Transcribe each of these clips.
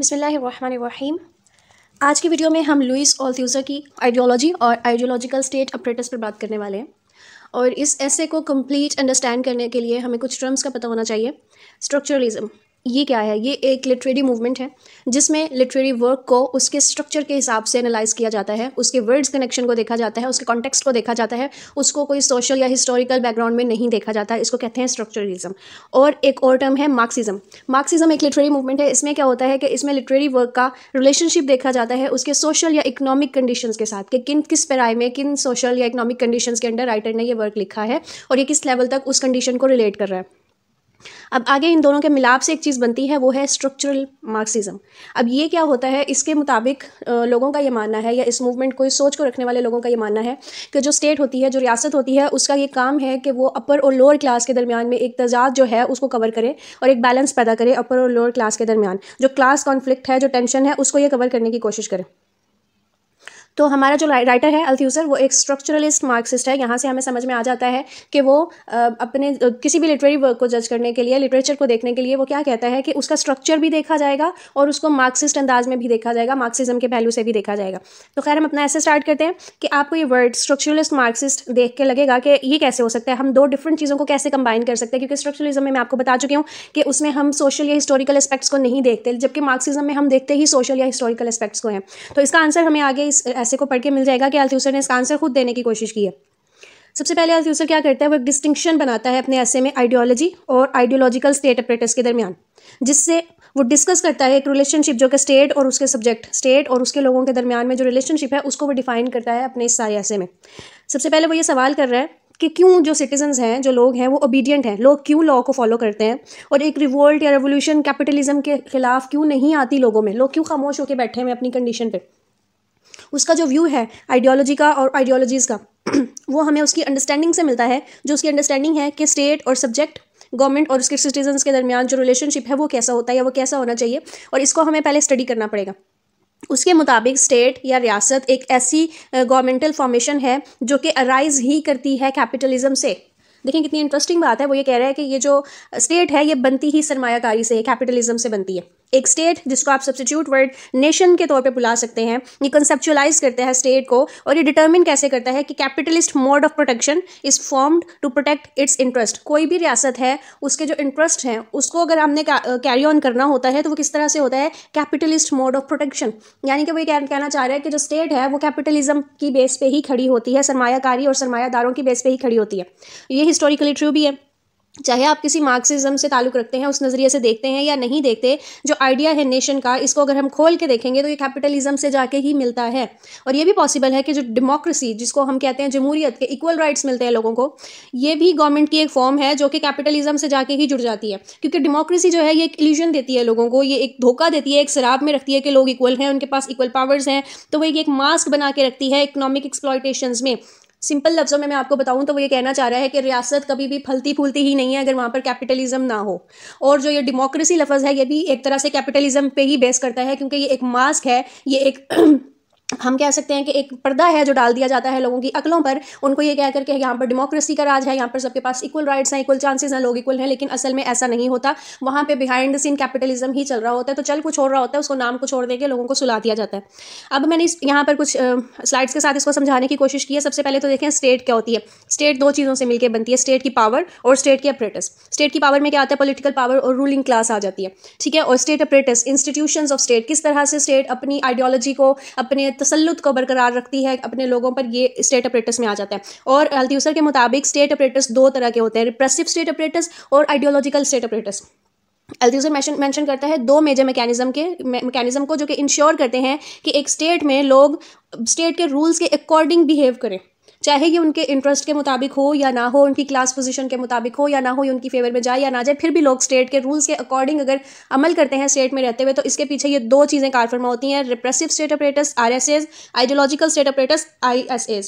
बिसमीम आज की वीडियो में हम लुइस ऑल्थ्यूज़र की आइडियोलॉजी और आइडियोलॉजिकल स्टेट अपरेटस पर बात करने वाले हैं और इस ऐसे को कंप्लीट अंडरस्टैंड करने के लिए हमें कुछ टर्म्स का पता होना चाहिए स्ट्रक्चरलिज्म ये क्या है ये एक लिटरेरी मूवमेंट है जिसमें लिटरेरी वर्क को उसके स्ट्रक्चर के हिसाब से एनालाइज किया जाता है उसके वर्ड्स कनेक्शन को देखा जाता है उसके कॉन्टेक्स्ट को देखा जाता है उसको कोई सोशल या हिस्टोरिकल बैकग्राउंड में नहीं देखा जाता है इसको कहते हैं स्ट्रक्चरलिज्म और एक और टर्म है मार्क्सिज्म मार्क्सिज्म एक लिटरेरी मूवमेंट है इसमें क्या होता है कि इसमें लिटरेरी वर्क का रिलेशनशिप देखा जाता है उसके सोशल या इकोनॉमिक कंडीशन के साथ कि किन किस पैराय में किन सोशल या इकोनॉमिक कंडीशन के अंडर राइटर ने यह वर्क लिखा है और ये किस लेवल तक उस कंडीशन को रिलेट कर रहा है अब आगे इन दोनों के मिलाप से एक चीज़ बनती है वो है स्ट्रक्चरल मार्क्सिज्म अब ये क्या होता है इसके मुताबिक लोगों का ये मानना है या इस मूवमेंट को इस सोच को रखने वाले लोगों का ये मानना है कि जो स्टेट होती है जो रियासत होती है उसका ये काम है कि वो अपर और लोअर क्लास के दरमियान में एक तजाद जो है उसको कवर करे और एक बैलेंस पैदा करे अपर और लोअर क्लास के दरमियान जो क्लास कॉन्फ्लिक्ट है जो टेंशन है उसको ये कवर करने की कोशिश करें तो हमारा जो राइटर है अल्थ्यूसर वो एक स्ट्रक्चरलिस्ट मार्क्सिस्ट है यहाँ से हमें समझ में आ जाता है कि वो अपने किसी भी लिटरेरी वर्क को जज करने के लिए लिटरेचर को देखने के लिए वो क्या कहता है कि उसका स्ट्रक्चर भी देखा जाएगा और उसको मार्क्सिस्ट अंदाज में भी देखा जाएगा मार्क्सिज्म के पहलू से भी देखा जाएगा तो खैर हम अपना ऐसे स्टार्ट करते हैं कि आपको ये वर्ड स्ट्रक्चरलिस्ट मार्क्सिस्ट देख के लगेगा कि ये कैसे हो सकता है हम दो डिफरेंट चीज़ों को कैसे कंबाइन कर सकते हैं क्योंकि स्ट्रक्चरलिज्म में मैं आपको बता चुकी हूँ कि उसमें हम सोशल या हिस्टोरिकल एस्पेक्ट्स को नहीं देखते जबकि मार्क्सिज्म में हम देखते ही सोशल या हिस्टोरिकल एस्पेक्ट्स को हैं तो इसका आंसर हमें आगे इस ऐसे को पढ़ के मिल जाएगा कि अल्थ्यूसर ने इसका आंसर खुद देने की कोशिश की है सबसे पहले अल्थ्यूसर क्या करता है वो एक डिस्टिंक्शन बनाता है अपने ऐसे में आइडियोलॉजी और आइडियोलॉजिकल स्टेट अपरेटस के दरमियान जिससे वो डिस्कस करता है एक रिलेशनशिप जो कि स्टेट और उसके सब्जेक्ट स्टेट और उसके लोगों के दरमियान में जो रिलेशनशिप है उसको वो डिफाइन करता है अपने इस सारे ऐसे में सबसे पहले वो ये सवाल कर रहा है कि क्यों जो सिटीजन्स हैं जो लोग हैं वो ओबीडियंट हैं लोग क्यों लॉ को फॉलो करते हैं और एक रिवोल्ट या रेवोल्यूशन कैपिटलिज्म के खिलाफ क्यों नहीं आती लोगों में लोग क्यों खामोश होकर बैठे हैं अपनी कंडीशन पर उसका जो व्यू है आइडियोलॉजी का और आइडियोलॉजीज़ का वो हमें उसकी अंडरस्टैंडिंग से मिलता है जो उसकी अंडरस्टैंडिंग है कि स्टेट और सब्जेक्ट गवर्नमेंट और उसके सिटीजन्स के दरमियान जो रिलेशनशिप है वो कैसा होता है या वो कैसा होना चाहिए और इसको हमें पहले स्टडी करना पड़ेगा उसके मुताबिक स्टेट या रियासत एक ऐसी गवर्नमेंटल फॉर्मेशन है जो कि अराइज ही करती है कैपिटलिज्म से देखिए कितनी इंटरेस्टिंग बात है वो ये कह रहा है कि ये जो स्टेट है ये बनती ही सरमाकारी से कैपिटलिज्म से बनती है एक स्टेट जिसको आप सब्सिट्यूट वर्ड नेशन के तौर पे बुला सकते हैं ये कंसेप्चुलाइज करता है स्टेट को और ये डिटर्मिन कैसे करता है कि capitalist mode of protection is formed to protect its interest कोई भी रियासत है उसके जो इंटरेस्ट हैं उसको अगर हमने कैरी ऑन करना होता है तो वो किस तरह से होता है कैपिटलिस्ट मोड ऑफ प्रोटेक्शन यानी कि वो ये कहना चाह रहा है कि जो स्टेट है वो कैपिटलिज्म की बेस पर ही खड़ी होती है सरमायाकारी और सरमायादारों की बेस पर ही खड़ी होती है ये हिस्टोरिकली ट्रू भी है चाहे आप किसी मार्क्सिज्म से ताल्लुक़ रखते हैं उस नज़रिए से देखते हैं या नहीं देखते जो आइडिया है नेशन का इसको अगर हम खोल के देखेंगे तो ये कैपिटलिज्म से जाके ही मिलता है और ये भी पॉसिबल है कि जो डेमोक्रेसी जिसको हम कहते हैं जमहूरियत के इक्वल राइट्स मिलते हैं लोगों को ये भी गवर्नमेंट की एक फॉर्म है जो कि कैपिटलिज्म से जाके ही जुड़ जाती है क्योंकि डेमोक्रेसी जो है ये एक इल्यूजन देती है लोगों को ये एक धोखा देती है एक शराब में रखती है कि लोग इक्वल हैं उनके पास इक्वल पावर्स हैं तो वह एक मास्क बना के रखती है इकोनॉमिक एक्सप्लॉयटेशन में सिंपल लफ्ज़ों में मैं आपको बताऊं तो वो ये कहना चाह रहा है कि रियासत कभी भी फलती फूलती ही नहीं है अगर वहाँ पर कैपिटलिज्म ना हो और जो ये डेमोक्रेसी लफ्ज़ है ये भी एक तरह से कैपिटलिज्म पे ही बेस करता है क्योंकि ये एक मास्क है ये एक हम कह सकते हैं कि एक पर्दा है जो डाल दिया जाता है लोगों की अकलों पर उनको ये कह करके यहाँ पर डेमोक्रेसी का राज है यहाँ पर सबके पास इक्वल राइट्स हैं इक्वल चांसेस हैं लोग इक्वल हैं लेकिन असल में ऐसा नहीं होता वहाँ पे बिहाइंड द सीन कैपिटलिज्म ही चल रहा होता है तो चल कुछ और रहा होता है उसको नाम को छोड़ देकर लोगों को सुला दिया जाता है अब मैंने इस यहाँ पर कुछ स्लाइड्स के साथ इसको समझाने की कोशिश की है सबसे पहले तो देखें स्टेट क्या होती है स्टेट दो चीज़ों से मिलकर बनती है स्टेट की पावर और स्टेट की अपरेटस स्टेट की पावर में क्या आता है पोलिटिकल पावर और रूलिंग क्लास आ जाती है ठीक है और state apparatus institution of state किस तरह से स्टेट अपनी आइडियोलॉजी को अपने तसलुत को बरकरार रखती है अपने लोगों पर ये स्टेट ऑपरेटर्स में आ जाता है और अल्त्यूसर के मुताबिक स्टेट ऑपरेटर्स दो तरह के होते हैं रिप्रेसिव स्टेट ऑपरेटर्स और ideological state operators Althusser mention करता है दो मेजर मैकेनिज्म के मैकेनिज्म को जो कि इंश्योर करते हैं कि एक स्टेट में लोग स्टेट के रूल्स के अकॉर्डिंग बिहेव करें चाहे ये उनके इंटरेस्ट के मुताबिक हो या ना हो उनकी क्लास पोजीशन के मुताबिक हो या ना हो ये उनकी फेवर में जाए या ना जाए फिर भी लोग स्टेट के रूल्स के अकॉर्डिंग अगर अमल करते हैं स्टेट में रहते हुए तो इसके पीछे ये दो चीज़ें कारफरमा होती हैं repressive state operators or ideological state operators I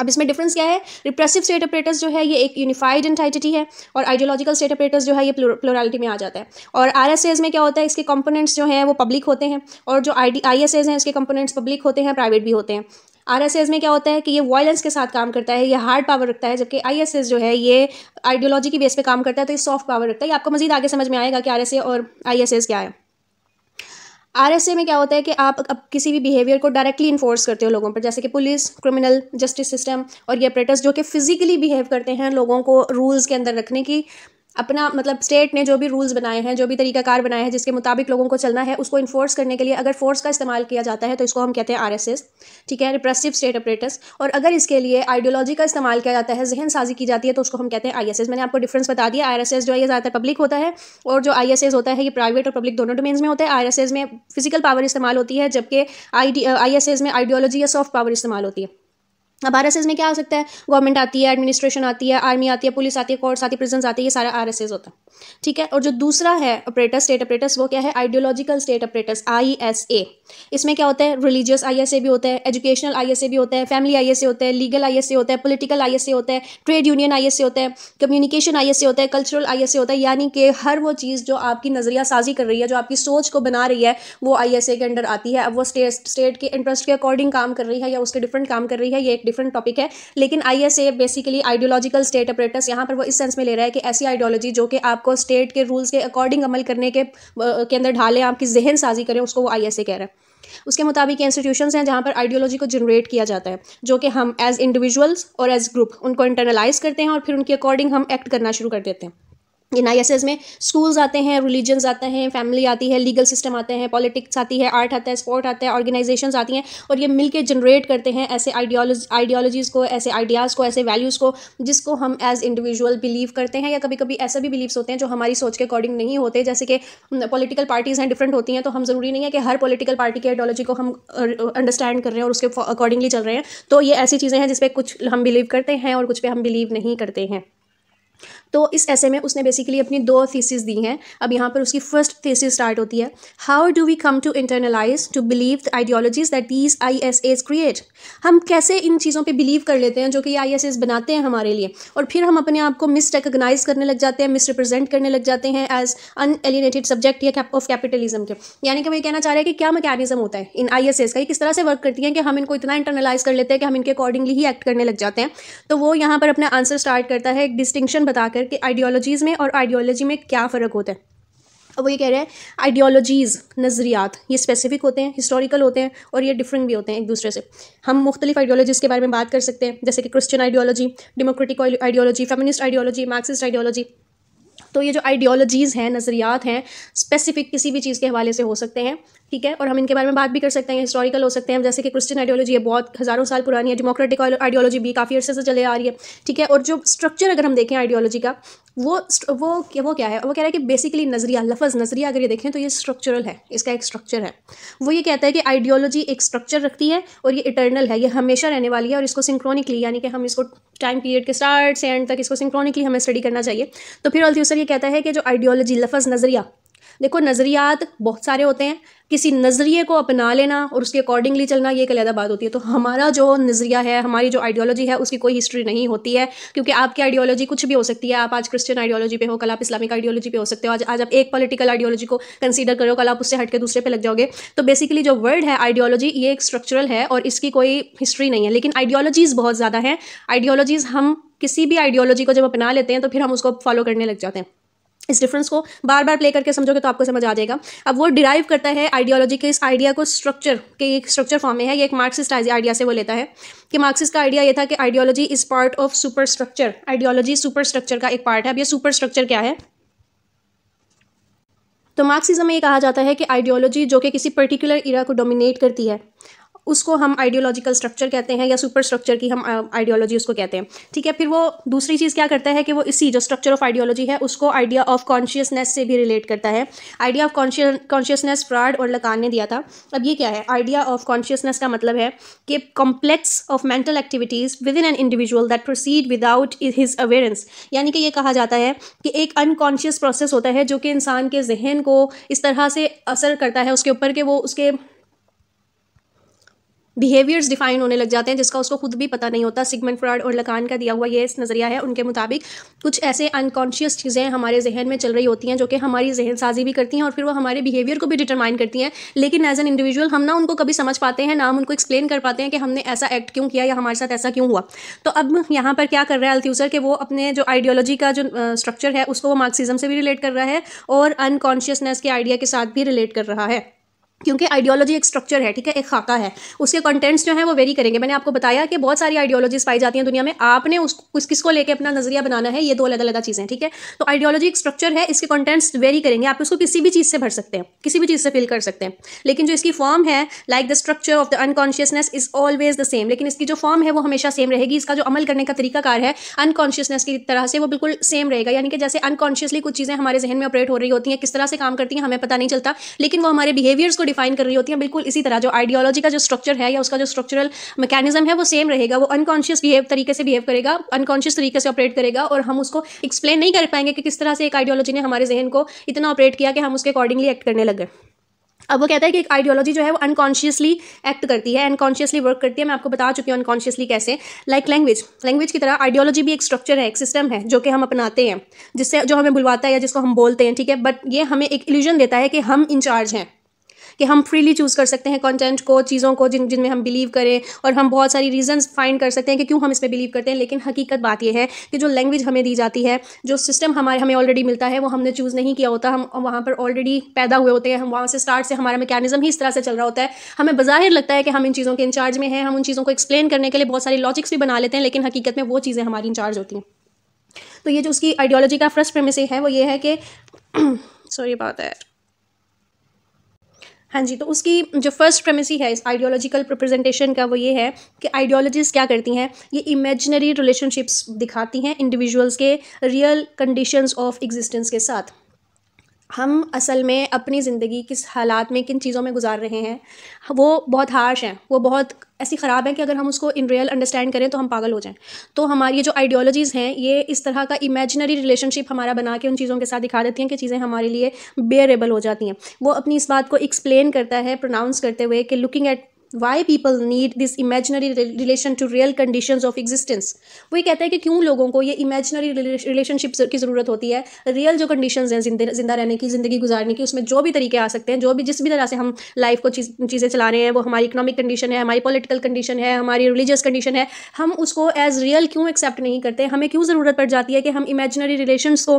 अब इसमें डिफरेंस क्या है रिप्रेसिव स्टेट ऑपरेटर्स जो है ये एक यूनिफाइड एंटाइटिटी है और आइडियोलॉजिकल स्टेट ऑपरेटर्स जो है ये प्लोरालिटी में आ जाता है और आरएसएस में क्या होता है इसके कंपोनेंट्स जो हैं वो पब्लिक होते हैं और जो आई आई एस एज हैं इसके कंपोनेंट्स पब्लिक होते हैं प्राइवेट भी होते हैं आरएसएस में क्या होता है कि ये वायलेंस के साथ काम करता है ये हार्ड पावर रखता है जबकि आईएसएस जो है ये आइडियोलॉजी की बेस पे काम करता है तो ये सॉफ्ट पावर रखता है ये आपको मजीद आगे समझ में आएगा कि आर और आई क्या है आर में क्या होता है कि आप अब किसी भी बिहेवियर को डायरेक्टली इन्फोर्स करते हो लोगों पर जैसे कि पुलिस क्रिमिनल जस्टिस सिस्टम और ये ऑपरेटर्स जो कि फिजिकली बिहेव करते हैं लोगों को रूल्स के अंदर रखने की अपना मतलब स्टेट ने जो भी रूल्स बनाए हैं जो भी तरीकाकार बनाए हैं जिसके मुताबिक लोगों को चलना है उसको इन्फोर्स करने के लिए अगर फोर्स का इस्तेमाल किया जाता है तो इसको हम कहते हैं आर ठीक है रिप्रेसिव स्टेट ऑपरेटर्स और अगर इसके लिए आइडियोलॉजी का इस्तेमाल किया जाता है जहन साजी की जाती है तो उसको हम कहते हैं आई मैंने आपको डिफ्रेंस बता दिया आर जो है ज़्यादातर पब्लिक होता है और जो आई होता है ये प्राइवेट और पब्लिक दोनों डोमेन्स में होता है आई में फिजिकल पावर इस्तेमाल होती है जबकि आई आई में आइडियोलॉजी या सॉफ्ट पावर इस्तेमाल होती है अब आर में क्या हो सकता है गवर्नमेंट आती है एडमिनिस्ट्रेशन आती है आर्मी आती है पुलिस आती है कोर्ट्स आती है प्रिजन आती है ये सारा आर होता है ठीक है और जो दूसरा है ऑपरेटर स्टेट ऑपरेटर्स वो क्या है ideological state operators I S A इसमें क्या होता है रिलीजियस आई एस ए भी होता है एजुकेशनल आई एस ए भी होता है फैमिली आई एस ए होता है लीगल आई एस ए होता है पोलिटिकल आई एस ए होता है trade union I S A होता है कम्युनिकेशन आई एस ए होता है कल्चरल आई एस होता है यानी कि हर वो चीज़ जो आपकी नज़रिया साजी कर रही है जो आपकी सोच को बना रही है वो आई एस ए के अंडर आती है अब वो स्टेट स्टेट के इंटरेस्ट के अकॉर्डिंग काम कर रही है या उसके डिफरेंट काम कर रही है ये एक डिफरेंट टॉपिक है लेकिन I S A basically ideological state apparatus यहाँ पर वो इस सेंस में ले रहा है कि ऐसी आइडियोलॉजी जो कि आपको स्टेट के रूल्स के अकॉर्डिंग अमल करने के के अंदर ढालें आपकी जहन साजी करें उसको वो आई एस ए कह रहे हैं उसके मुताबिक इंस्टीट्यूशंस हैं जहाँ पर आइडियोलॉजी को जनरेट किया जाता है जो कि हम एज इंडिविजुअल्स और एज ग्रुप उनको इंटरनलाइज करते हैं और फिर उनके अकॉर्डिंग हम एक्ट करना शुरू कर देते हैं इन आई में स्कूल्स आते हैं रिलीजन्स आते हैं फैमिली आती है लीगल सिस्टम आते हैं पॉलिटिक्स आती है आर्ट आता है स्पोर्ट आता है ऑर्गेनाइजेशंस आती हैं और ये मिलके जनरेट करते हैं ऐसे आइडियोलॉज आइडियोलॉजीज़ को ऐसे आइडियाज़ को ऐसे वैल्यूज़ को जिसको हम एज इंडिविजुअल बिलीव करते हैं या कभी कभी ऐसे भी बिलीव्स होते हैं जो हमारी सोच के अकॉर्डिंग नहीं होते जैसे कि पॉलिटिकल पार्टीज़ हैं डिफरेंट होती हैं तो हम ज़रूरी नहीं है कि हर पॉलिटिकल पार्टी की आइडियोलॉजी को हम अंडरस्टैंड कर रहे हैं और उसके अकॉर्डिंगली चल रहे हैं तो ये ऐसी चीज़ें हैं जिस पर कुछ हम बिलीव करते हैं और कुछ पे हम बिलीव नहीं करते हैं तो इस ऐसे में उसने बेसिकली अपनी दो थीसिस दी हैं अब यहाँ पर उसकी फर्स्ट थीसिस स्टार्ट होती है how do we come to internalize to believe the ideologies that these I S As create हम कैसे इन चीज़ों पर बिलीव कर लेते हैं जो कि आई एस एस बनाते हैं हमारे लिए और फिर हम अपने आप को मिस रिकगनाइज करने लग जाते हैं मिस रिप्रेजेंट करने लग जाते हैं एज अन एलिनेटेड सब्जेक्ट या ऑफ कैपिटलिज्म के यानी कि मैं कहना चाह रहा है कि क्या मैकेनिज्म होता है इन आई एस एस का ये किस तरह से वर्क करती हैं कि हम इनको इतना इंटरनलाइज कर लेते हैं कि हम इनके अकॉर्डिंगली ही एक्ट करने लग जाते हैं तो वो यहाँ पर अपना आंसर स्टार्ट करता है एक डिस्टिंक्शन बताकर कर कि आइडियोलॉजीज़ में और आइडियोलॉजी में क्या फ़र्क होता है अब वो ये कह रहे हैं आइडियोलॉजीज़ नज़रियात ये स्पेसिफिक होते हैं हिस्टोरिकल होते हैं और ये डिफरेंट भी होते हैं एक दूसरे से हम मुख्तलिफ आइडियोलॉजीज़ के बारे में बात कर सकते हैं जैसे कि Christian ideology democratic ideology feminist ideology Marxist ideology तो ये जो आइडियोलॉजीज़ हैं नज़रियात हैं स्पेसिफिक किसी भी चीज़ के हवाले से हो सकते हैं ठीक है और हम इनके बारे में बात भी कर सकते हैं हिस्टोरिकल हो सकते हैं जैसे कि क्रिश्चियन आइडियोलॉजी है बहुत हज़ारों साल पुरानी है डेमोक्रेटिक आइडियोलॉजी भी काफ़ी अर्से से चले आ रही है ठीक है और जो स्ट्रक्चर अगर हम देखें आइडियोलॉजी का वो वो क्या वो क्या है वो कह रहा है कि बेसिकली नज़रिया लफज नज़रिया अगर ये देखें तो ये स्ट्रक्चरल है इसका एक स्ट्रक्चर है वो ये कहता है कि आइडियोलॉजी एक स्ट्रक्चर रखती है और ये इटर्नल है ये हमेशा रहने वाली है और इसको सिंक्रोनिकली यानी कि हम इसको टाइम पीरियड के स्टार्ट से एंड तक इसको सिंक्रोनिकली हमें स्टडी करना चाहिए तो फिर अल्थ्यूसर ये कहता है कि जो आइडियोलॉजी लफज नज़रिया देखो नज़रियात बहुत सारे होते हैं किसी नज़रिए को अपना लेना और उसके अकॉर्डिंगली चलना ये एक अलहदा बात होती है तो हमारा जो नज़रिया है हमारी जो आइडियोलॉजी है उसकी कोई हिस्ट्री नहीं होती है क्योंकि आपकी आइडियोलॉजी कुछ भी हो सकती है आप आज क्रिश्चियन आइडियोलॉजी पे हो कल आप इस्लामिक आइडियोलॉजी पे हो सकते हो आज आज आप एक पॉलिटिकल आइडियोलॉजी को कंसीडर करो कल आप उससे हट के दूसरे पे लग जाओगे तो बेसिकली जो वर्ड है आइडियोलॉजी ये एक स्ट्रक्चरल है और इसकी कोई हिस्ट्री नहीं है लेकिन आइडियोलॉजीज़ बहुत ज़्यादा हैं आइडियोलॉजीज़ हम किसी भी आइडियोलॉजी को जब अपना लेते हैं तो फिर हम उसको फॉलो करने लग जाते हैं इस डिफरेंस को बार बार प्ले करके समझोगे तो आपको समझ आ जाएगा अब वो डिराइव करता है आइडियोलॉजी के इस आइडिया को स्ट्रक्चर के एक स्ट्रक्चर फॉर्म में है ये एक मार्क्सिस्ट आइडिया से वो लेता है कि मार्क्सिस्ट का आइडिया ये था कि ideology is part of super structure ideology super structure का एक पार्ट है अब ये सुपर स्ट्रक्चर क्या है तो मार्क्सिज्म में ये कहा जाता है कि आइडियोलॉजी जो कि किसी पर्टिकुलर इरा को डोमिनेट करती है उसको हम आइडियोलॉजिकल स्ट्रक्चर कहते हैं या सुपर स्ट्रक्चर की हम आइडियोलॉजी उसको कहते हैं ठीक है फिर वो दूसरी चीज़ क्या करता है कि वो इसी जो स्ट्रक्चर ऑफ आइडियोलॉजी है उसको आइडिया ऑफ कॉन्शियसनेस से भी रिलेट करता है आइडिया ऑफ कॉन्शियसनेस फ्रॉड और लकान ने दिया था अब ये क्या है आइडिया ऑफ कॉन्शियसनेस का मतलब है कि complex of mental activities within an individual that proceed without his awareness यानी कि ये कहा जाता है कि एक अनकॉन्शियस प्रोसेस होता है जो कि इंसान के जहन को इस तरह से असर करता है उसके ऊपर कि वो उसके बिहेवियर्स डिफाइन होने लग जाते हैं जिसका उसको खुद भी पता नहीं होता सिगमेंट फ्रॉड और लकान का दिया हुआ ये इस नज़रिया है उनके मुताबिक कुछ ऐसे अनकॉन्शियस चीज़ें हमारे जहन में चल रही होती हैं जो कि हमारी जहन साजी भी करती हैं और फिर वो हमारे बिहेवियर को भी डिटरमाइन करती हैं लेकिन एज एन इंडिविजुअल हम ना उनको कभी समझ पाते हैं ना हम उनको एक्सप्लेन कर पाते हैं कि हमने ऐसा एक्ट क्यों किया या हमारे साथ ऐसा क्यों हुआ तो अब यहाँ पर क्या कर रहा है अल्थ्यूसर कि वो अपने जो आइडियोलॉजी का जो स्ट्रक्चर है उसको वो मार्क्सिज्म से भी रिलेट कर रहा है और अनकॉन्शियसनेस के आइडिया के साथ भी रिलेट कर रहा है क्योंकि आइडियोलॉजी एक स्ट्रक्चर है ठीक है एक खाका है उसके कंटेंट्स जो है वो वेरी करेंगे मैंने आपको बताया कि बहुत सारी आइडियोलॉजीज पाई जाती हैं दुनिया में आपने उस किस किसको लेके अपना नजरिया बनाना है ये दो अलग अलग चीज़ें ठीक है तो आइडियोलॉजी एक स्ट्रक्चर है इसके कंटेंट्स वेरी करेंगे आप उसको किसी भी चीज़ से भर सकते हैं किसी भी चीज़ से फिल कर सकते हैं लेकिन जो इसकी फॉर्म है like the structure of the unconsciousness is always the same लेकिन इसकी जो फॉर्म है वो हमेशा सेम रहेगी इसका जो अमल करने का तरीकाकार है अनकॉन्शियसनेस की तरह से वो बिल्कुल सेम रहेगा यानी कि जैसे अनकॉन्शियसली कुछ चीज़ें हमारे जहन में ऑपरेट हो रही होती हैं किस तरह से काम करती हैं हमें पता नहीं चलता लेकिन वो हमारे बिहेवियर्स को डिफाइन कर रही होती हैं बिल्कुल इसी तरह जो आइडियोलॉजी का जो स्ट्रक्चर है या उसका जो स्ट्रक्चरल मैकेनिज्म है वो सेम रहेगा वो अनकॉन्शियस बिहेव तरीके से बिहेव करेगा अनकॉन्शियस तरीके से ऑपरेट करेगा और हम उसको एक्सप्लेन नहीं कर पाएंगे कि किस तरह से एक आइडियोलॉजी ने हमारे जहन को इतना ऑपरेट किया कि हम उसके अकॉर्डिंगली एक्ट करने लगे अब वो कहता है कि एक आइडियोलॉजी जो है वो अनकॉन्शियसली एक्ट करती है अनकॉन्शियसली वर्क करती है मैं आपको बता चुकी हूँ अनकॉन्शियसली कैसे लाइक लैंग्वेज लैंग्वेज की तरह आइडियोलॉजी भी एक स्ट्रक्चर है एक सिस्टम है जो कि हम अपनाते हैं जिससे जो हमें बुलवाता है या जिसको हम बोलते हैं ठीक है बट ये हमें एक इल्यूजन देता है कि हम इंचार्ज हैं कि हम फ्रीली चूज़ कर सकते हैं कंटेंट को चीज़ों को जिन जिनमें हम बिलीव करें और हम बहुत सारी रीजंस फाइंड कर सकते हैं कि क्यों हम इसमें बिलीव करते हैं लेकिन हकीकत बात यह है कि जो लैंग्वेज हमें दी जाती है जो सिस्टम हमारे हमें ऑलरेडी मिलता है वो हमने चूज़ नहीं किया होता हम वहाँ पर ऑलरेडी पैदा हुए होते हैं हम वहाँ से स्टार्ट से हमारा मैकेनिज्म ही इस तरह से चल रहा होता है हमें बाहिर लगता है कि हम इन चीज़ों के इंचार्ज में हैं हम उन चीज़ों को एक्सप्लेन करने के लिए बहुत सारे लॉजिक्स भी बना लेते हैं लेकिन हकीकत में वो चीज़ें हमारी इंचार्ज होती हैं तो ये जो उसकी आइडियोलॉजी का फर्स्ट प्रेमिस है वो ये है कि सॉरी बात है हाँ जी तो उसकी जो फर्स्ट प्रेमेसी है इस आइडियोलॉजिकल रिप्रेजेंटेशन का वो ये है कि आइडियोलॉजीज़ क्या करती हैं ये इमेजिनरी रिलेशनशिप्स दिखाती हैं इंडिविजुअल्स के रियल कंडीशंस ऑफ एग्जिस्टेंस के साथ हम असल में अपनी ज़िंदगी किस हालात में किन चीज़ों में गुजार रहे हैं वो बहुत हार्श हैं वो बहुत ऐसी ख़राब है कि अगर हम उसको इन रियल अंडरस्टैंड करें तो हम पागल हो जाएं तो हमारी जो आइडियोलॉजीज़ हैं ये इस तरह का इमेजिनरी रिलेशनशिप हमारा बना के उन चीज़ों के साथ दिखा देती हैं कि चीज़ें हमारे लिए बेरेबल हो जाती हैं वो अपनी इस बात को एक्सप्लेन करता है प्रोनाउंस करते हुए कि looking at why people need this imaginary relation to real condition of existence वही कहते हैं कि क्यों लोगों को ये इमेजनरी रिलेशनशिप की ज़रूरत होती है रियल जो कंडीशन हैं जिंदा रहने की ज़िंदगी गुजारने की उसमें जो भी तरीके आ सकते हैं जो भी जिस भी तरह से हम लाइफ को चीज़ें चला रहे हैं वो हमारी इकोनॉमिक कंडीशन है हमारी पॉलिटिकल कंडीशन है हमारी रिलीजियस कंडीशन है हम उसको एज रियल क्यों एक्सेप्ट नहीं करते हमें क्यों ज़रूरत पड़ जाती है कि हम इमेजनरी रिलेशन को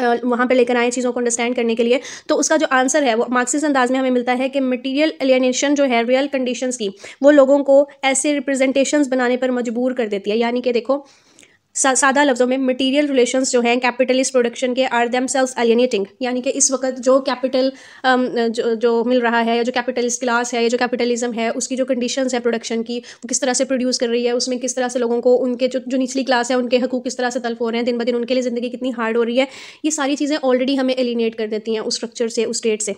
वहाँ पे लेकर आए चीज़ों को अंडरस्टैंड करने के लिए तो उसका जो आंसर है वो मार्क्सिस अंदाज में हमें मिलता है कि मटेरियल एलियनेशन जो है रियल कंडीशंस की वो लोगों को ऐसे रिप्रेजेंटेशंस बनाने पर मजबूर कर देती है यानी कि देखो सा, सादा लफ्ज़ों में मटेरियल रिलेशंस जो हैं कैपिटलिस्ट प्रोडक्शन के आर दैम सेल्स एलिनेटिंग यानी कि इस वक्त जो कैपिटल um, जो, जो मिल रहा है या जो कैपिटलिस्ट क्लास है या जो कैपिटलिज्म है उसकी जो कंडीशंस है प्रोडक्शन की वो किस तरह से प्रोड्यूस कर रही है उसमें किस तरह से लोगों को उनके जो जो निचली क्लास है उनके हकूक किस तरह से तल्फ हो रहे हैं दिन ब दिन उनके लिए ज़िंदगी कितनी हार्ड हो रही है ये सारी चीज़ें ऑलरेडी हमें एलिनेट कर देती हैं उस स्ट्रक्चर से उस स्टेट से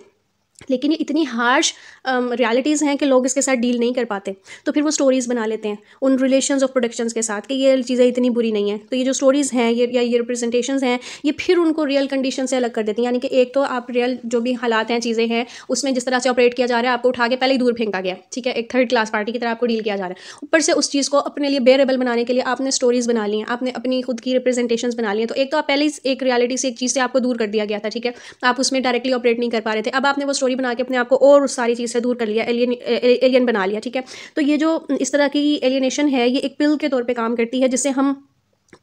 लेकिन ये इतनी हार्श रियलिटीज़ um, हैं कि लोग इसके साथ डील नहीं कर पाते तो फिर वो स्टोरीज़ बना लेते हैं उन रिलेशन ऑफ प्रोडक्शंस के साथ कि ये चीज़ें इतनी बुरी नहीं है तो ये जो स्टोरीज़ हैं ये या ये रिप्रेजेंटेशंस हैं ये फिर उनको रियल कंडीशन से अलग कर देती हैं यानी कि एक तो आप रियल जो भी हालात हैं चीज़ें हैं उसमें जिस तरह से ऑपरेट किया जा रहा है आपको उठा के पहले ही दूर फेंका गया ठीक है एक थर्ड क्लास पार्टी की तरह आपको डील किया जा रहा है ऊपर से उस चीज़ को अपने लिए बेरेबल बनाने के लिए आपने स्टोरीज़ बना ली हैं आपने अपनी खुद की रिप्रेजेंटेशन बना ली हैं तो एक तो आप पहले एक रियलिटी से एक चीज़ से आपको दूर कर दिया गया था ठीक है आप उसमें डायरेक्टली ऑपरेट नहीं कर पा रहे थे अब आपने वो स्टोरी बना के अपने आप को और उस सारी चीज़ से दूर कर लिया एलियन एलियन बना लिया ठीक है तो ये जो इस तरह की एलियनेशन है ये एक पिल के तौर पर काम करती है जिससे हम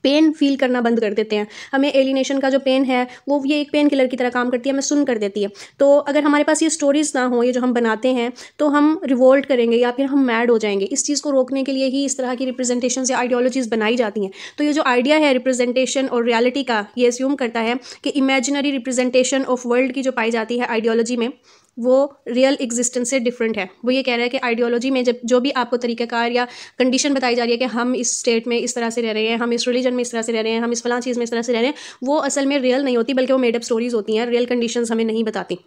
पेन फील करना बंद कर देते हैं हमें एलिनेशन का जो पेन है वो ये एक पेन किलर की तरह काम करती है हमें सुन कर देती है तो अगर हमारे पास ये स्टोरीज़ ना हो ये जो हम बनाते हैं तो हम रिवोल्ट करेंगे या फिर हम मैड हो जाएंगे इस चीज़ को रोकने के लिए ही इस तरह की रिप्रेजेंटेशन या आइडियोलॉजीज़ बनाई जाती हैं तो ये जो आइडिया है रिप्रेजेंटेशन और रियलिटी का ये एज्यूम करता है कि इमेजिनरी रिप्रेजेंटेशन ऑफ वर्ल्ड की जो पाई जाती है आइडियोलॉजी में वो रियल एग्जिस्टेंस से डिफरेंट है वो ये कह रहा है कि आइडियोलॉजी में जब जो भी आपको तरीक़ाकार या कंडीशन बताई जा रही है कि हम इस स्टेट में इस तरह से रह रहे हैं हम इस रिलीजन में इस तरह से रह रहे हैं हम इस फलां चीज़ में इस तरह से रह रहे हैं वो असल में रियल नहीं होती बल्कि वो मेडअप स्टोरीज़ होती हैं रियल कंडीशन हमें नहीं बताती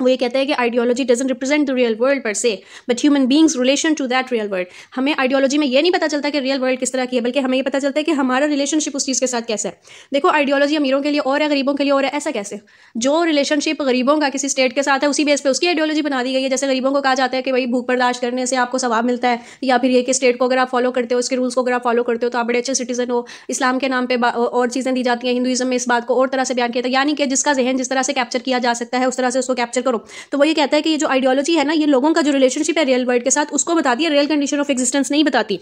वो ये कहता है कि ideology doesn't represent the real world पर से but human beings relation to that real world हमें आइडियोलॉजी में ये नहीं पता चलता कि रियल वर्ल्ड किस तरह की है बल्कि हमें ये पता चलता है कि हमारा रिलेशनशिप उस चीज़ के साथ कैसा है देखो आइडियोलॉजी अमीरों के लिए और है गरीबों के लिए और है ऐसा कैसे जो रिलेशनशिप गरीबों का किसी स्टेट के साथ है उसी बेस पर उसकी आइडियोलॉजी बना दी गई है जैसे गरीबों को कहा जाता है कि भाई भूख बर्दाश्त करने से आपको स्वाब मिलता है या फिर ये कि स्टेट को अगर आप फॉलो करते हो उसके रूल्स को अगर आप फॉलो करते हो तो आप बड़े अच्छे सिटीजन हो इस्लाम के नाम पर और चीज़ें दी जाती हैं हिंदुज़म में इस बात को और तरह से बयान किया था यानी कि जिसका जहन जिस तरह से कैप्चर किया जा सकता है उस तरह से उसको कैप्चर कैप्चर करो तो वो ये कहता है कि ये जो आइडियोलॉजी है ना ये लोगों का जो रिलेशनशिप है रियल वर्ल्ड के साथ उसको बताती है रियल कंडीशन ऑफ एक्जिस्टेंस नहीं बताती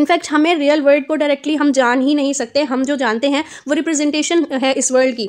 इनफैक्ट हमें रियल वर्ल्ड को डायरेक्टली हम जान ही नहीं सकते हम जो जानते हैं वो रिप्रेजेंटेशन है इस वर्ल्ड की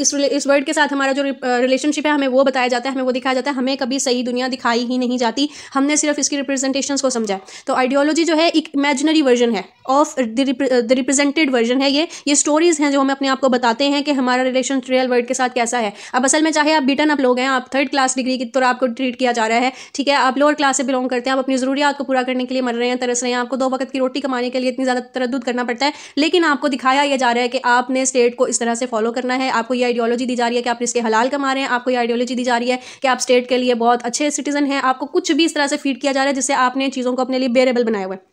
इस इस वर्ड के साथ हमारा जो रिलेशनशिप है हमें वो बताया जाता है हमें वो दिखाया जाता है हमें कभी सही दुनिया दिखाई ही नहीं जाती हमने सिर्फ इसकी रिप्रेजेंटेशन को समझा तो आइडियोलॉजी जो है एक इमेजनरी वर्जन है ऑफ द रिप्रेजेंटेड वर्जन है ये ये स्टोरीज हैं जो हमें अपने आप को बताते हैं कि हमारा रिलेशन रियल वर्ल्ड के साथ कैसा है अब असल में चाहे आप बिटन आप लोग हैं आप थर्ड क्लास डिग्री की तरह आपको ट्रीट किया जा रहा है ठीक है आप लोअर क्लास से बिलोंग करते हैं आप अपनी ज़रूरियात को पूरा करने के लिए मर रहे हैं तरस रहे हैं आपको दो वक्त की रोटी कमाने के लिए इतनी ज़्यादा तरद करना पड़ता है लेकिन आपको दिखाया यह जा रहा है कि आपने स्टेट को इस तरह से फॉलो करना है आपको यह आइडियोलॉजी दी जा रही है कि आप इसके हलाल कमा रहे हैं आपको ये आइडियोलॉजी दी जा रही है कि आप स्टेट के लिए बहुत अच्छे सिटीजन हैं आपको कुछ भी इस तरह से फीड किया जा रहा है जिससे आपने चीज़ों को अपने लिए बेरेबल बनाया हुआ है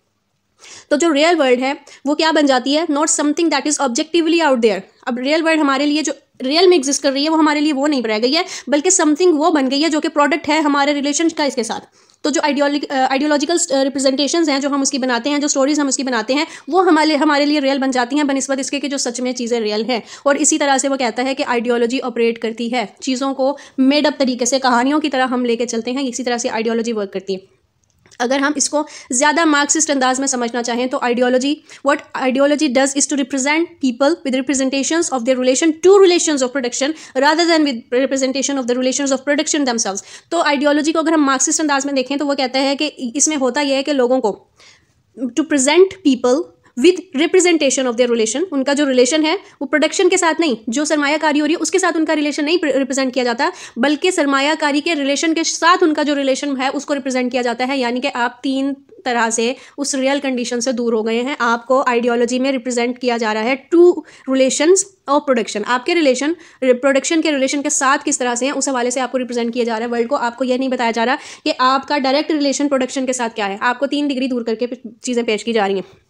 तो जो रियल वर्ल्ड है वो क्या बन जाती है not something that is objectively out there अब रियल वर्ल्ड हमारे लिए जो रियल में एग्जिस्ट कर रही है वो हमारे लिए वो नहीं रह गई है बल्कि समथिंग वो बन गई है जो कि प्रोडक्ट है हमारे रिलेशन का इसके साथ तो जो आइडियोलॉजिकल रिप्रेजेंटेशन हैं जो हम उसकी बनाते हैं जो स्टोरीज हम उसकी बनाते हैं वो हमारे हमारे लिए रियल बन जाती हैं बनस्बत इसके कि जो सच में चीज़ें रियल हैं और इसी तरह से वो कहता है कि आइडियोलॉजी ऑपरेट करती है चीज़ों को मेड अप तरीके से कहानियों की तरह हम लेके चलते हैं इसी तरह से आइडियोलॉजी वर्क करती है अगर हम इसको ज़्यादा मार्क्सिस्ट अंदाज में समझना चाहें तो ideology what ideology does is to represent people with representation of the relation to relation of production rather than with representation of the relation of production themselves तो आइडियोलॉजी को अगर हम मार्क्सिस्ट अंदाज में देखें तो वो कहता है कि इसमें होता यह है कि लोगों को to present people with representation of their relation उनका जो रिलेशन है वो प्रोडक्शन के साथ नहीं जो सरमायाकारी हो रही है उसके साथ उनका रिलेशन नहीं रिप्रेजेंट किया जाता बल्कि सरमायाकारी के रिलेशन के साथ उनका जो रिलेशन है उसको रिप्रेजेंट किया जाता है यानी कि आप तीन तरह से उस रियल कंडीशन से दूर हो गए हैं आपको आइडियोलॉजी में रिप्रेजेंट किया जा रहा है टू रिलेशंस और प्रोडक्शन आपके रिलेशन प्रोडक्शन के रिलेशन के साथ किस तरह से हैं उस हवाले से आपको रिप्रेजेंट किया जा रहा है वर्ल्ड को आपको यह नहीं बताया जा रहा कि आपका डायरेक्ट रिलेशन प्रोडक्शन के साथ क्या है आपको तीन डिग्री दूर करके चीज़ें पेश की जा रही हैं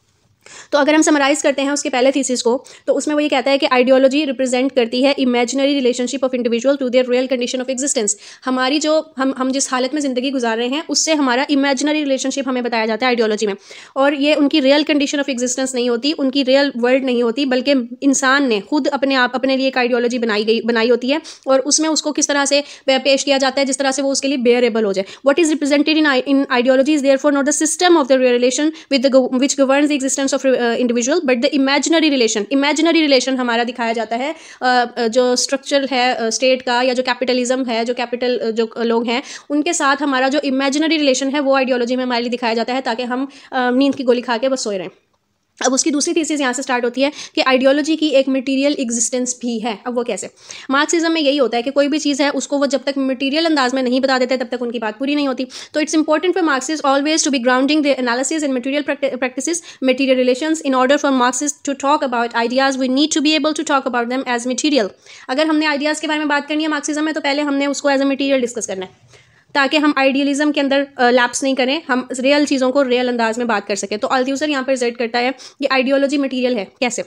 तो अगर हम समराइज़ करते हैं उसके पहले थीसिस को तो उसमें वो ये कहता है कि आइडियोलॉजी रिप्रेजेंट करती है imaginary relationship of individual to their real condition of existence हमारी जो हम हम जिस हालत में ज़िंदगी गुजार रहे हैं उससे हमारा इमेजिनरी रिलेशनशिप हमें बताया जाता है आइडियोलॉजी में और ये उनकी रियल कंडीशन ऑफ एग्जिस्टेंस नहीं होती उनकी रियल वर्ल्ड नहीं होती बल्कि इंसान ने खुद अपने आप अपने लिए एक आइडियोलॉजी बनाई गई बनाई होती है और उसमें उसको किस तरह से पेश किया जाता है जिस तरह से वो उसके लिए बेयरेबल हो जाए what is represented in in ideology is therefore not the system of the relation with which govern the existence of individual but the imaginary relation imaginary relation हमारा दिखाया जाता है uh, uh जो structure है state uh, का या जो capitalism है जो कैपिटल uh, जो लोग हैं उनके साथ हमारा जो इमेजिनरी रिलेशन है वो आइडियोलॉजी में हमारे लिए दिखाया जाता है ताकि हम uh, नींद की गोली खा के बस सोए रहें अब उसकी दूसरी थीसिस यहाँ से स्टार्ट होती है कि आइडियोलॉजी की एक मटेरियल एग्जिस्टेंस भी है अब वो कैसे मार्क्सिज्म में यही होता है कि कोई भी चीज़ है उसको वो जब तक मटेरियल अंदाज में नहीं बता देते तब तक उनकी बात पूरी नहीं होती तो it's important for Marxists always to be grounding the analysis and material practice material relation in order for Marxists to talk about ideas we need to be able to talk about them as material अगर हमने ideas के बारे में बात करनी है Marxism में तो पहले हमने उसको एज अ मटीरियल डिस्कस करना है ताकि हम आइडियलिज्म के अंदर लैप्स नहीं करें हम रियल चीज़ों को रियल अंदाज में बात कर सकें तो अल्यूसर यहाँ पर जेड करता है कि आइडियोलॉजी मटीरियल है कैसे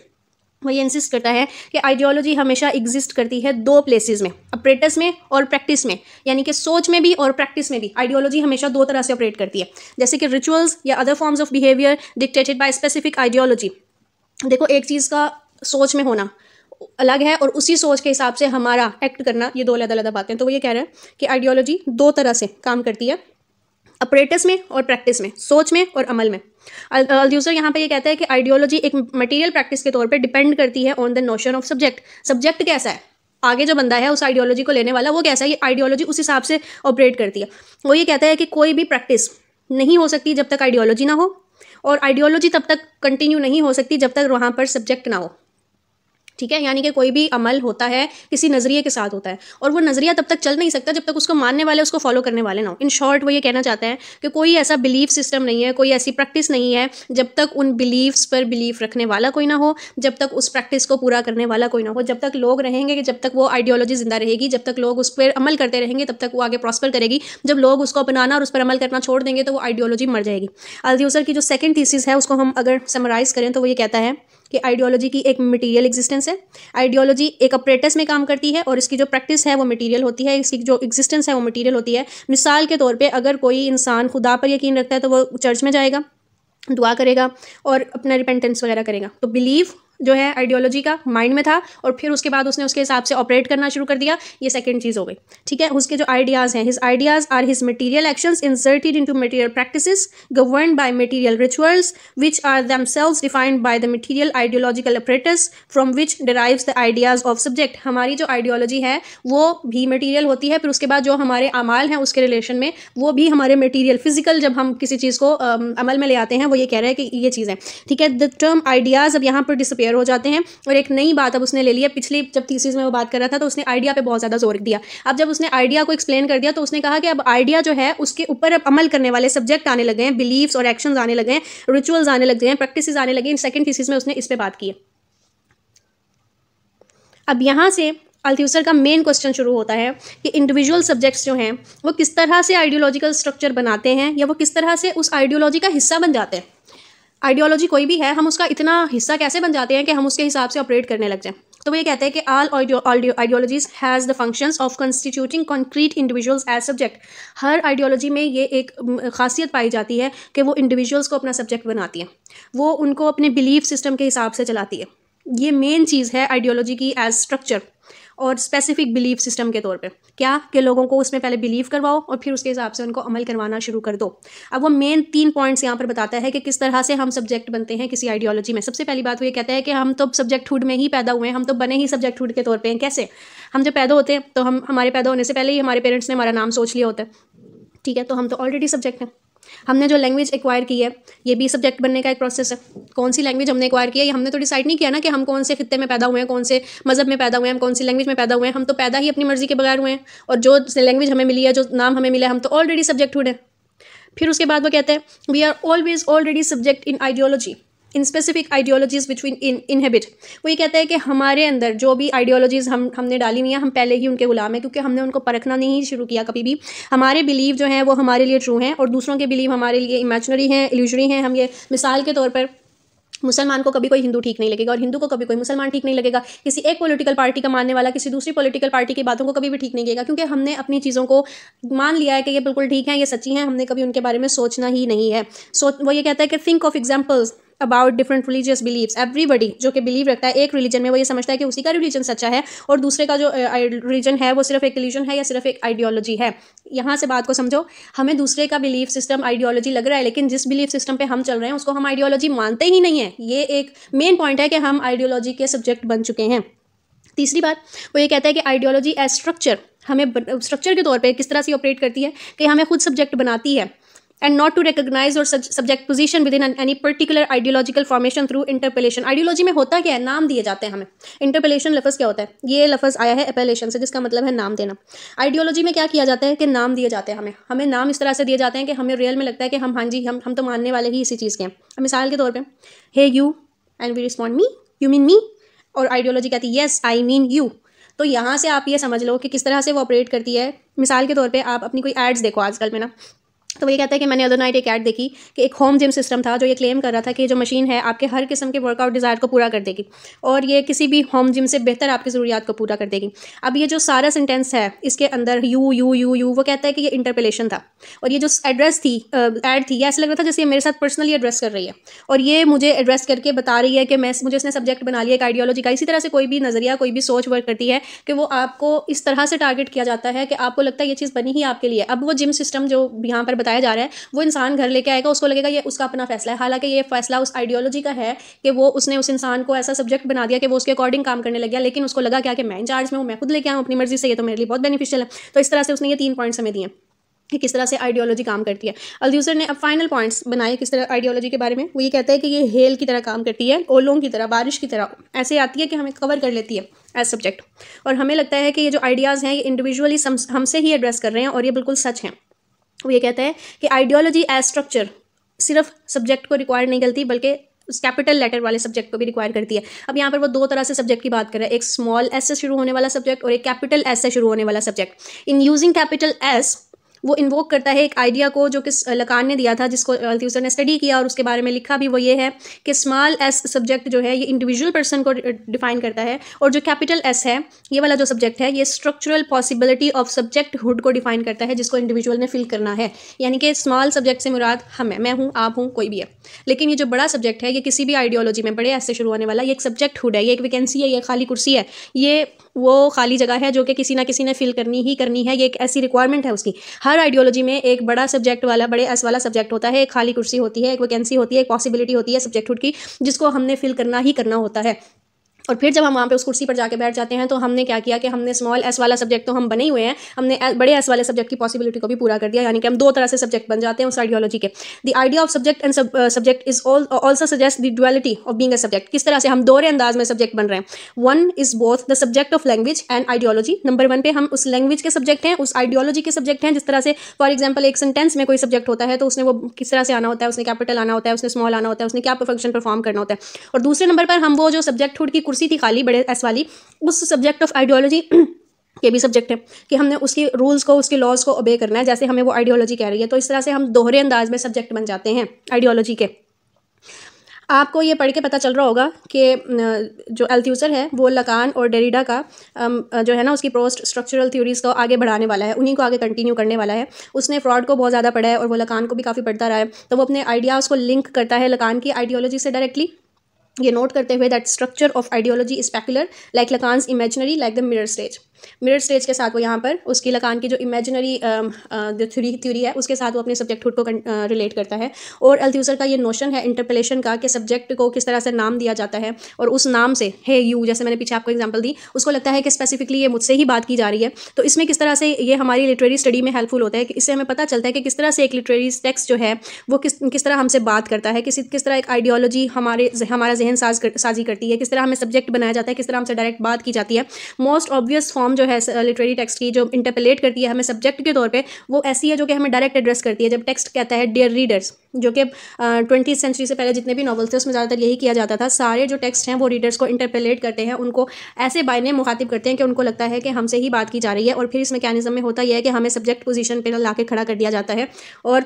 वो ये इंसिस्ट करता है कि आइडियोलॉजी हमेशा एग्जिस्ट करती है दो प्लेसेस में अपरेटस में और प्रैक्टिस में यानी कि सोच में भी और प्रैक्टिस में भी आइडियोलॉजी हमेशा दो तरह से ऑपरेट करती है जैसे कि रिचुअल्स या other forms of behaviour dictated by specific ideology देखो एक चीज़ का सोच में होना अलग है और उसी सोच के हिसाब से हमारा एक्ट करना ये दो अलग अलग बातें तो वो ये कह रहे हैं कि आइडियोलॉजी दो तरह से काम करती है अपरेटस में और प्रैक्टिस में सोच में और अमल में अल्दूसर यहाँ पे ये कहता है कि आइडियोलॉजी एक मटेरियल प्रैक्टिस के तौर पे डिपेंड करती है on the notion of subject subject कैसा है आगे जो बंदा है उस आइडियोलॉजी को लेने वाला वो कैसा है ये आइडियोलॉजी उस हिसाब से ऑपरेट करती है वो ये कहता है कि कोई भी प्रैक्टिस नहीं हो सकती जब तक आइडियोलॉजी ना हो और आइडियोलॉजी तब तक कंटिन्यू नहीं हो सकती जब तक वहाँ पर सब्जेक्ट ना हो ठीक है यानी कि कोई भी अमल होता है किसी नज़रिए के साथ होता है और वो नज़रिया तब तक चल नहीं सकता जब तक उसको मानने वाले उसको फॉलो करने वाले ना हो इन शॉर्ट वो ये कहना चाहते हैं कि कोई ऐसा बिलीफ सिस्टम नहीं है कोई ऐसी प्रैक्टिस नहीं है जब तक उन बिलीव्स पर बिलीफ रखने वाला कोई ना हो जब तक उस प्रैक्टिस को पूरा करने वाला कोई ना हो जब तक लोग रहेंगे कि जब तक वो आइडियोलॉजी ज़िंदा रहेगी जब तक लोग उस पर अमल करते रहेंगे तब तक वो आगे प्रॉस्पर करेगी जब लोग उसको अपनाना और उस पर अमल करना छोड़ देंगे तो वो आइडियोलॉजी मर जाएगी अलदियोसर की जो सेकेंड थीसिस है उसको हम अगर समराइज़ करें तो वो ये कहता है कि आइडियोलॉजी की एक मटेरियल एग्जिस्टेंस है आइडियोलॉजी एक अप्रेटस में काम करती है और इसकी जो प्रैक्टिस है वो मटेरियल होती है इसकी जो एग्जिस्टेंस है वो मटेरियल होती है मिसाल के तौर पे अगर कोई इंसान खुदा पर यकीन रखता है तो वो चर्च में जाएगा दुआ करेगा और अपना रिपेंटेंस वगैरह करेगा तो बिलीव जो है आइडियोलॉजी का माइंड में था और फिर उसके बाद उसने उसके हिसाब से ऑपरेट करना शुरू कर दिया ये सेकंड चीज़ हो गई ठीक है उसके जो आइडियाज़ हैं his ideas are his material actions inserted into material practices govern by material rituals which are themselves defined by the material ideological apparatus from which derive the ideas of subject हमारी जो ideology है वो भी material होती है फिर उसके बाद जो हमारे अमाल हैं उसके रिलेशन में वो भी हमारे मटीरियल फिजिकल जब हम किसी चीज़ को अमल में ले आते हैं वो ये कह रहे हैं कि ये चीज़ है ठीक है द टर्म आइडियाज़ अब यहाँ पर डिसअपेयर क्लियर हो जाते हैं और एक नई बात अब उसने ले लिया पिछली जब थीसिस में वो बात कर रहा था तो उसने आइडिया पे बहुत ज़्यादा जोर दिया अब जब उसने आइडिया को एक्सप्लेन कर दिया तो उसने कहा कि अब आइडिया जो है उसके ऊपर अब अमल करने वाले सब्जेक्ट आने लगे हैं बिलीव्स और एक्शन आने लगे हैं रिचुअल्स आने लगे हैं प्रैक्टिस आने लगे इन सेकेंड थीसीज में उसने इस पर बात की अब यहाँ से अल्थ्यूसर का मेन क्वेश्चन शुरू होता है कि इंडिविजुअल सब्जेक्ट्स जो हैं वो किस तरह से आइडियोलॉजिकल स्ट्रक्चर बनाते हैं या वो किस तरह से उस आइडियोलॉजी का हिस्सा बन जाते हैं आइडियोलॉजी कोई भी है हम उसका इतना हिस्सा कैसे बन जाते हैं कि हम उसके हिसाब से ऑपरेट करने लग जाएं तो वो ये कहते हैं कि all ideologies has the functions of constituting concrete individuals as subject हर आइडियोलॉजी में ये एक खासियत पाई जाती है कि वो इंडिविजुअल्स को अपना सब्जेक्ट बनाती है वो उनको अपने बिलीफ सिस्टम के हिसाब से चलाती है ये मेन चीज़ है आइडियोलॉजी की एज स्ट्रक्चर और स्पेसिफिक बिलीव सिस्टम के तौर पे क्या कि लोगों को उसमें पहले बिलीव करवाओ और फिर उसके हिसाब से उनको अमल करवाना शुरू कर दो अब वो मेन तीन पॉइंट्स यहाँ पर बताता है कि किस तरह से हम सब्जेक्ट बनते हैं किसी आइडियोलॉजी में सबसे पहली बात वो ये कहता है कि हम तो सब्जेक्ट हुड में ही पैदा हुए हैं हम तो बने ही सब्जेक्ट हुड के तौर पर हैं कैसे हम जब पैदा होते हैं तो हम हमारे पैदा होने से पहले ही हमारे पेरेंट्स ने हमारा नाम सोच लिया होता है ठीक है तो हम तो ऑलरेडी सब्जेक्ट हैं हमने जो लैंग्वेज एक्वायर की है ये भी सब्जेक्ट बनने का एक प्रोसेस है कौन सी लैंग्वेज हमने एक्वायर किया ये हमने तो डिसाइड नहीं किया ना कि हम कौन से खत्े में पैदा हुए हैं कौन से मजहब में पैदा हुए हैं हम कौन सी लैंग्वेज में पैदा हुए हैं हम तो पैदा ही अपनी मर्जी के बगैर हुए हैं और जो लैंग्वेज हमें मिली है जो नाम हमें मिला है हम तो ऑलरेडी सब्जेक्ट हुए हैं फिर उसके बाद वो कहते हैं we are always already subject in ideology in specific ideologies which we in inhabit वो ये कहता है कि हमारे अंदर जो भी आइडियोलॉजीज़ हम हमने डाली हुई हैं हम पहले ही उनके गुलाम हैं क्योंकि हमने उनको परखना नहीं शुरू किया कभी भी हमारे बिलीव जो हैं वो हमारे लिए ट्रू हैं और दूसरों के बिलीव हमारे लिए इमेजनरी हैं इल्यूजरी हैं हम ये मिसाल के तौर पर मुसलमान को कभी कोई हिंदू ठीक नहीं लगेगा और हिंदू को कभी कोई मुसलमान ठीक नहीं लगेगा किसी एक पॉलिटिकल पार्टी का मानने वाला किसी दूसरी पॉलिटिकल पार्टी की बातों को कभी भी ठीक नहीं लगेगा क्योंकि हमने अपनी चीज़ों को मान लिया है कि ये बिल्कुल ठीक है ये सच्ची हैं हमने कभी उनके बारे में सोचना ही नहीं है सो वो ये कहता है कि think of examples about different religious believe everybody जो कि बिलीव रखता है एक रिलीजन में वो ये समझता है कि उसी का रिलीजन सच्चा है और दूसरे का जो रिलीजन है वो सिर्फ एक रिलीजन है या सिर्फ एक आइडियोलॉजी है यहाँ से बात को समझो हमें दूसरे का बिलीव सिस्टम आइडियोलॉजी लग रहा है लेकिन जिस बिलीव सिस्टम पर हम चल रहे हैं उसको हम आइडियोलॉजी मानते ही नहीं है ये एक मेन पॉइंट है कि हम आइडियोलॉजी के सब्जेक्ट बन चुके हैं तीसरी बात वो ये कहता है कि आइडियोलॉजी एज स्ट्रक्चर हमें स्ट्रक्चर के तौर पे किस तरह से ऑपरेट करती है कि हमें खुद सब्जेक्ट बनाती है not to recognize our subject position within any particular ideological formation through interpellation ideology में होता क्या है नाम दिए जाते हैं हमें interpellation लफ्ज़ क्या होता है ये लफज आया है अपेलेशन से जिसका मतलब है नाम देना आइडियोलॉजी में क्या किया जाता है कि नाम दिए जाते हैं हमें हमें नाम इस तरह से दिए जाते हैं कि हमें रियल में लगता है कि हम हाँ जी हम हम तो मानने वाले ही इसी चीज़ के हैं मिसाल के तौर पर hey you and we respond me you mean me और आइडियोलॉजी कहती है येस आई मीन यू तो यहाँ से आप ये समझ लो कि किस तरह से वो ऑपरेट करती है मिसाल के तौर पे आप अपनी कोई एड्स देखो आजकल में ना तो वो ये कहता है कि मैंने अदर नाइट एक ऐड देखी कि एक होम जिम सिस्टम था जो ये क्लेम कर रहा था कि जो मशीन है आपके हर किस्म के वर्कआउट डिज़ायर को पूरा कर देगी और ये किसी भी होम जिम से बेहतर आपकी ज़रूरियात को पूरा कर देगी अब ये जो सारा सेंटेंस है इसके अंदर यू यू यू यू वो कहता है कि ये इंटरपेलेशन था और ये जो एड्रेस थी एड थी ऐसा लग रहा था जैसे मेरे साथ पर्सनली एड्रेस कर रही है और ये मुझे एड्रेस करके बता रही है कि मैं मुझे इसने सब्जेक्ट बना लिया एक आइडियोलॉजी का इसी तरह से कोई भी नज़रिया कोई भी सोच वर्क करती है कि वो आपको इस तरह से टारगेट किया जाता है कि आपको लगता है ये चीज़ बनी ही आपके लिए अब वो जिम सिस्टम जो यहाँ पर बताया जा रहा है वो इंसान घर लेके आएगा उसको लगेगा ये उसका अपना फैसला है हालांकि ये फैसला उस आइडियोलॉजी का है कि वो उसने उस इंसान को ऐसा सब्जेक्ट बना दिया कि वो उसके अकॉर्डिंग काम करने लग गया लेकिन उसको लगा क्या कि मैं इंचार्ज में हूँ मैं खुद लेके आऊँ अपनी मर्जी से ये तो मेरे लिए बहुत बेनिफिशियल है तो इस तरह से उसने ये तीन पॉइंट्स हमें दिए कि किस तरह से आइडियोलॉजी काम करती है अल्यूसर ने अब फाइनल पॉइंट्स बनाए किस तरह आइडियोलॉजी के बारे में वो ये कहता है कि ये हेल की तरह काम करती है ओलों की तरह बारिश की तरह ऐसे आती है कि हमें कवर कर लेती है एज सब्जेक्ट और हमें लगता है कि ये जो आइडियाज़ हैं ये इंडिविजुअली हमसे ही एड्रेस कर रहे हैं और ये बिल्कुल सच हैं वो ये कहते हैं कि आइडियोलॉजी एज स्ट्रक्चर सिर्फ सब्जेक्ट को रिक्वायर नहीं करती बल्कि उस कैपिटल लेटर वाले सब्जेक्ट को भी रिक्वायर करती है अब यहाँ पर वो दो तरह से सब्जेक्ट की बात कर रहे हैं एक स्मॉल एस से शुरू होने वाला सब्जेक्ट और एक कैपिटल एस से शुरू होने वाला subject in using capital S वो इन्वोक करता है एक आइडिया को जो कि लकान ने दिया था जिसको अल्थ्यूसर ने स्टडी किया और उसके बारे में लिखा भी वो ये है कि स्मॉल एस सब्जेक्ट जो है ये इंडिविजुअल पर्सन को डिफाइन करता है और जो कैपिटल एस है ये वाला जो सब्जेक्ट है ये structural possibility of subjecthood को डिफाइन करता है जिसको इंडिविजुअल ने फिल करना है यानी कि स्मॉल सब्जेक्ट से मुराद हम है मैं हूँ आप हूँ कोई भी है लेकिन ये जो बड़ा सब्जेक्ट है ये किसी भी आइडियोलॉजी में बड़े ऐसे शुरू होने वाला ये एक सब्जेक्ट हुड है ये एक वैकेंसी है ये खाली कुर्सी है ये वो खाली जगह है जो कि किसी ना किसी ने फिल करनी ही करनी है ये एक ऐसी रिक्वायरमेंट है उसकी हर आइडियोलॉजी में एक बड़ा सब्जेक्ट वाला बड़े एस वाला सब्जेक्ट होता है एक खाली कुर्सी होती है एक वैकेंसी होती है एक पॉसिबिलिटी होती है सब्जेक्ट की जिसको हमने फिल करना ही करना होता है और फिर जब हम वहाँ पे उस कुर्सी पर जाके बैठ जाते हैं तो हमने क्या किया कि हमने स्मॉल एस वाला सब्जेक्ट तो हम बने हुए हैं हमने बड़े एस वाले सब्जेक्ट की पॉसिबिलिटी को भी पूरा कर दिया यानी कि हम दो तरह से सब्जेक्ट बन जाते हैं उस आइडियोलॉजी के the idea of subject and subject is also suggest the duality of being a subject किस तरह से हम दोहरे अंदाज में सब्जेक्ट बन रहे हैं one is both the subject of language and ideology number one पे हम उस लैंग्वेज के सब्जेक्ट हैं उस आइडियोलॉजी के सब्जेक्ट हैं जिस तरह से फॉर एग्जाम्पल एक सेंटेंस में कोई सब्जेक्ट होता है तो उसने वो किस तरह से आना होता है उसने कैपिटल आना होता है उसने स्मॉल आना होता है उसने क्या फंक्शन परफॉर्म करना होता है और दूसरे नंबर पर हम वो जो सब्जेक्ट हुड की कुर्सी कुर्सी थी खाली बड़े एस वाली उस सब्जेक्ट ऑफ आइडियोलॉजी के भी सब्जेक्ट है कि हमने उसके रूल्स को उसके लॉज को ओबे करना है जैसे हमें वो आइडियोलॉजी कह रही है तो इस तरह से हम दोहरे अंदाज में सब्जेक्ट बन जाते हैं आइडियोलॉजी के आपको ये पढ़ के पता चल रहा होगा कि जो एल्थ्यूसर है वो लकान और डेरिडा का जो है ना उसकी प्रोस्ट स्ट्रक्चरल थ्योरीज़ को आगे बढ़ाने वाला है उन्हीं को आगे कंटिन्यू करने वाला है उसने फ्रॉड को बहुत ज़्यादा पढ़ा है और वो लकान को भी काफ़ी पढ़ता रहा है तो वो अपने आइडियाज़ को लिंक करता है लकान की आइडियोलॉजी से डायरेक्टली ये नोट करते हुए that structure of ideology is peculiar like Lacan's imaginary like the mirror stage mirror stage के साथ वो यहाँ पर उसकी लकान की जो इमेजिनरी थ्यूरी थ्यूरी है उसके साथ वो अपने सब्जेक्ट हुड को रिलेट uh, करता है और अल्थ्यूसर का ये नोशन है इंटरपलेशन का कि सब्जेक्ट को किस तरह से नाम दिया जाता है और उस नाम से हे hey, यू जैसे मैंने पीछे आपको एग्जाम्पल दी उसको लगता है कि स्पेसिफिकली ये मुझसे ही बात की जा रही है तो इसमें किस तरह से ये हमारी लिटरेरी स्टडी में हेल्पफुल होता है कि इससे हमें पता चलता है कि किस तरह से एक लिटरेरी टेक्स्ट जो है वो किस किस तरह हमसे बात करता है किसी किस तरह एक आइडियोलॉजी हमारे हमारा जहन साज कर, साजी करती है किस तरह हमें सब्जेक्ट बनाया जाता है किस तरह हमसे डायरेक्ट बात की जाती है मोस्ट ऑब्वियस फॉर्म फॉर्म जो है लिटरेरी टेक्स्ट की जो इंटरपलेट करती है हमें सब्जेक्ट के तौर पर वो ऐसी है जो कि हमें डायरेक्ट एड्रेस करती है जब टेक्स्ट कहता है डियर रीडर्स जो कि ट्वेंटी सेंचुरी से पहले जितने भी नॉवल्स थे उसमें ज़्यादातर यही किया जाता था सारे जो टेक्स्ट हैं वो रीडर्स को इंटरपलेट करते हैं उनको ऐसे बायने मुखातिब करते हैं कि उनको लगता है कि हमसे ही बात की जा रही है और फिर इस मैकेनिज्म में होता यह है कि हमें सब्जेक्ट पोजिशन पर ला के खड़ा कर दिया जाता है और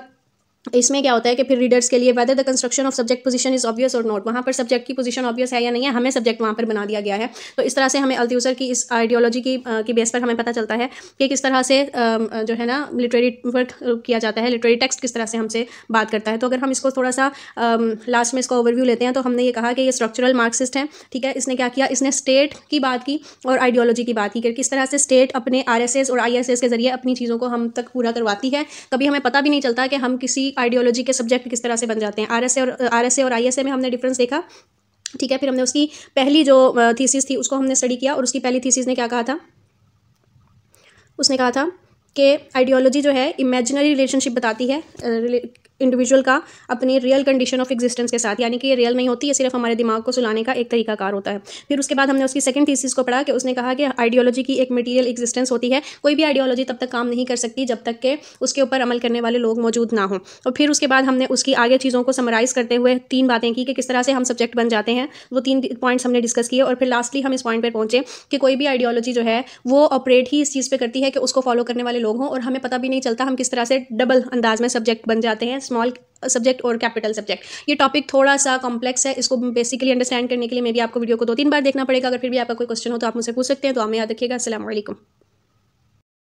इसमें क्या होता है कि फिर रीडर्स के लिए whether the construction of subject position is obvious or not वहाँ पर सब्जेक्ट की पोजीशन ऑब्वियस है या नहीं है हमें सब्जेक्ट वहाँ पर बना दिया गया है तो इस तरह से हमें अल्थ्यूसर की इस आइडियोलॉजी की आ, की बेस पर हमें पता चलता है कि किस तरह से आ, जो है ना लिटरेरी वर्क किया जाता है लिटरेरी टेक्स्ट किस तरह से हमसे बात करता है तो अगर हम इसको थोड़ा सा लास्ट में इसका ओवरव्यू लेते हैं तो हमने ये कहा कि ये स्ट्रक्चरल मार्क्सिस्ट है ठीक है इसने क्या किया इसने स्टेट की बात की और आइडियोलॉजी की बात की किस तरह से स्टेट अपने आर और आई के ज़रिए अपनी चीज़ों को हम तक पूरा करवाती है कभी हमें पता भी नहीं चलता कि हम किसी आइडियोलॉजी के सब्जेक्ट किस तरह से बन जाते हैं आर और आर और आई में हमने डिफरेंस देखा ठीक है फिर हमने उसकी पहली जो थीसिस थी उसको हमने स्टडी किया और उसकी पहली थीसिस ने क्या कहा था उसने कहा था कि आइडियोलॉजी जो है इमेजिनरी रिलेशनशिप बताती है इंडिविजुअल का अपनी रियल कंडीशन ऑफ एग्जिस्टेंस के साथ यानी कि ये रियल नहीं होती ये सिर्फ हमारे दिमाग को सुलाने का एक तरीकाकार होता है फिर उसके बाद हमने उसकी सेकंड थीसिस को पढ़ा कि उसने कहा कि आइडियोलॉजी की एक मटेरियल एग्जिस्टेंस होती है कोई भी आइडियोलॉजी तब तक काम नहीं कर सकती जब तक के उसके ऊपर अमल करने वाले लोग मौजूद ना हों और फिर उसके बाद हमने उसकी आगे चीज़ों को समराइज करते हुए तीन बातें की कि किस तरह से हम सब्जेक्ट बन जाते हैं वो तीन पॉइंट्स हमने डिस्कस किए और फिर लास्टली हम इस पॉइंट पर पहुंचे कि कोई भी आइडियोलॉजी जो है वो ऑपरेट ही इस चीज़ पर करती है कि उसको फॉलो करने वाले लोग हों और हमें पता भी नहीं चलता हम किस तरह से डबल अंदाज में सब्जेक्ट बन जाते हैं स्मॉल सब्जेक्ट और कैपिटल सब्जेक्ट ये टॉपिक थोड़ा सा कॉम्प्लेक्स है इसको बेसिकली अंडरस्टैंड करने के लिए मे भी आपको वीडियो को दो तीन बार देखना पड़ेगा अगर फिर भी आपका कोई क्वेश्चन हो तो आप मुझसे पूछ सकते हैं तो हमें याद रखिएगा असल